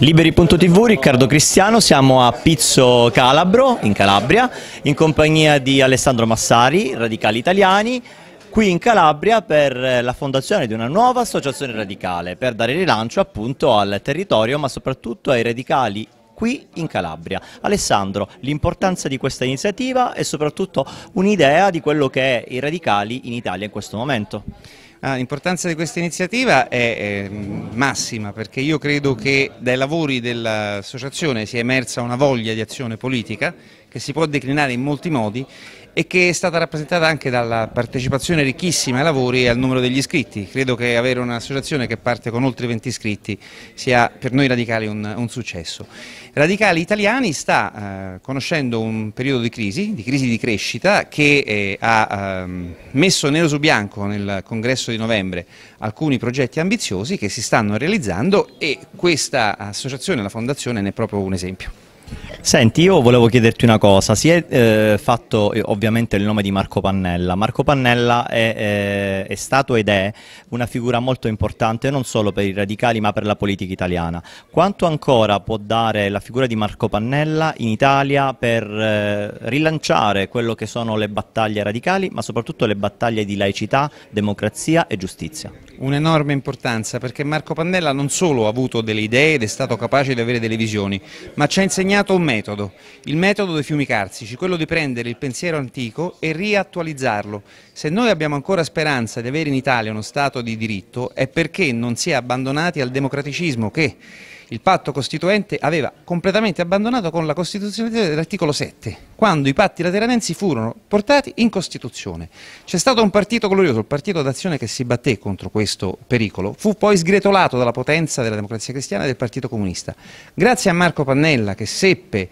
Liberi.tv, Riccardo Cristiano, siamo a Pizzo Calabro, in Calabria, in compagnia di Alessandro Massari, Radicali Italiani, qui in Calabria per la fondazione di una nuova associazione radicale, per dare rilancio appunto al territorio, ma soprattutto ai radicali qui in Calabria. Alessandro, l'importanza di questa iniziativa e soprattutto un'idea di quello che è i radicali in Italia in questo momento. Ah, l'importanza di questa iniziativa è massima perché io credo che dai lavori dell'associazione sia emersa una voglia di azione politica che si può declinare in molti modi e che è stata rappresentata anche dalla partecipazione ricchissima ai lavori e al numero degli iscritti. Credo che avere un'associazione che parte con oltre 20 iscritti sia per noi radicali un, un successo. Radicali Italiani sta eh, conoscendo un periodo di crisi, di crisi di crescita, che eh, ha eh, messo nero su bianco nel congresso di novembre alcuni progetti ambiziosi che si stanno realizzando e questa associazione, la fondazione, ne è proprio un esempio. Senti, io volevo chiederti una cosa, si è eh, fatto eh, ovviamente il nome di Marco Pannella, Marco Pannella è, è, eh, è, stato ed è una figura molto importante non solo per i radicali ma per la politica italiana, quanto ancora può dare la figura di Marco Pannella in Italia per eh, rilanciare quello che sono le battaglie radicali ma soprattutto le battaglie di laicità, democrazia e giustizia? Un'enorme importanza perché Marco Pannella non solo ha avuto delle idee ed è stato capace di avere delle visioni ma ci ha insegnato un metodo metodo, il metodo dei fiumi carsici, quello di prendere il pensiero antico e riattualizzarlo. Se noi abbiamo ancora speranza di avere in Italia uno Stato di diritto è perché non si è abbandonati al democraticismo che il patto costituente aveva completamente abbandonato con la Costituzione dell'articolo 7, quando i patti lateranensi furono portati in Costituzione. C'è stato un partito glorioso, il Partito d'Azione, che si batté contro questo pericolo, fu poi sgretolato dalla potenza della democrazia cristiana e del Partito Comunista. Grazie a Marco Pannella che seppe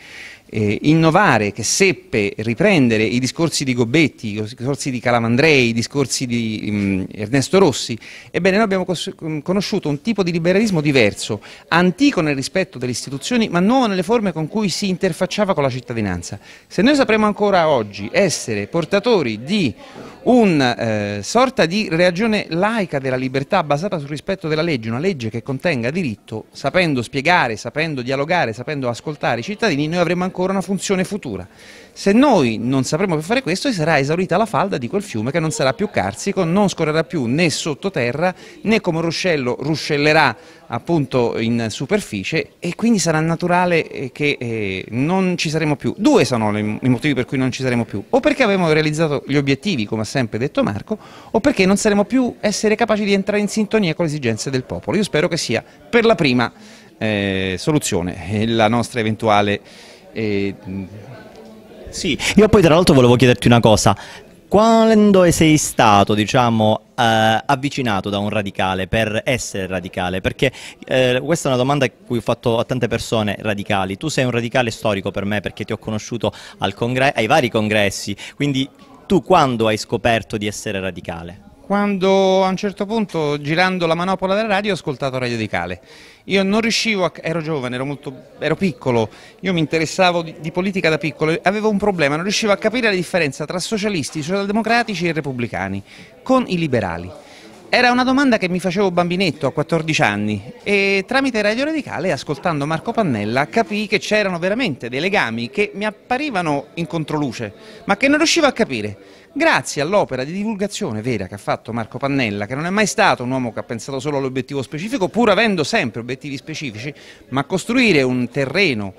eh, innovare, che seppe riprendere i discorsi di Gobetti, i discorsi di Calamandrei, i discorsi di mh, mm, Ernesto Rossi, ebbene noi abbiamo mm, conosciuto un tipo di liberalismo diverso, antico nel rispetto delle istituzioni, ma nuovo nelle forme con cui si interfacciava con la cittadinanza. Se noi sapremo ancora oggi essere portatori di una eh, sorta di ragione laica della libertà basata sul rispetto della legge, una legge che contenga diritto, sapendo spiegare, sapendo dialogare, sapendo ascoltare i cittadini, noi avremo ancora ancora una funzione futura. Se noi non sapremo più fare questo, sarà esaurita la falda di quel fiume che non sarà più carsico, non scorrerà più né sottoterra né come ruscello ruscellerà appunto in superficie e quindi sarà naturale eh, che eh, non ci saremo più. Due sono i motivi per cui non ci saremo più, o perché avevamo realizzato gli obiettivi, come ha sempre detto Marco, o perché non saremo più essere capaci di entrare in sintonia con le esigenze del popolo. Io spero che sia per la prima eh, soluzione eh, la nostra eventuale e... Mm, sì, io poi tra l'altro volevo chiederti una cosa. Quando sei stato, diciamo, eh, avvicinato da un radicale per essere radicale? Perché eh, questa è una domanda che ho fatto a tante persone radicali. Tu sei un radicale storico per me perché ti ho conosciuto ai vari congressi, quindi tu quando hai scoperto di essere radicale? quando a un certo punto girando la manopola della radio ho ascoltato Radio di Cale. Io non riuscivo, a, ero giovane, ero, molto, ero piccolo, io mi interessavo di, di, politica da piccolo, e avevo un problema, non riuscivo a capire la differenza tra socialisti, socialdemocratici e repubblicani, con i liberali. Era una domanda che mi facevo bambinetto a 14 anni e tramite Radio Radicale, ascoltando Marco Pannella, capii che c'erano veramente dei legami che mi apparivano in controluce, ma che non riuscivo a capire. Grazie all'opera di divulgazione vera che ha fatto Marco Pannella, che non è mai stato un uomo che ha pensato solo all'obiettivo specifico, pur avendo sempre obiettivi specifici, ma costruire un terreno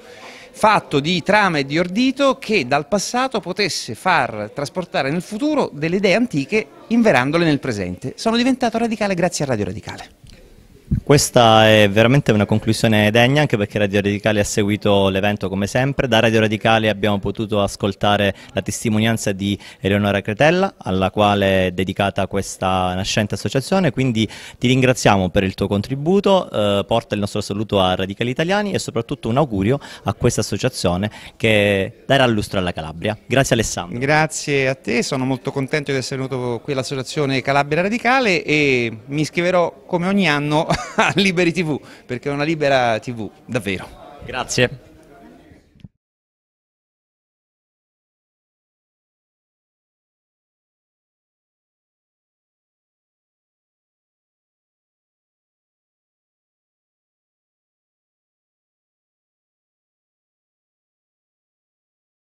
fatto di trama e di ordito che dal passato potesse far trasportare nel futuro delle idee antiche inverandole nel presente. Sono diventato radicale grazie a Radio Radicale. Questa è veramente una conclusione degna anche perché Radio Radicale ha seguito l'evento come sempre. Da Radio Radicale abbiamo potuto ascoltare la testimonianza di Eleonora Cretella alla quale è dedicata questa nascente associazione, quindi ti ringraziamo per il tuo contributo, eh, porta il nostro saluto a Radicali Italiani e soprattutto un augurio a questa associazione che darà lustro alla Calabria. Grazie Alessandro. Grazie a te, sono molto contento di essere venuto qui all'associazione Calabria Radicale e mi iscriverò come ogni anno Liberi TV, perché è una libera TV, davvero. Grazie.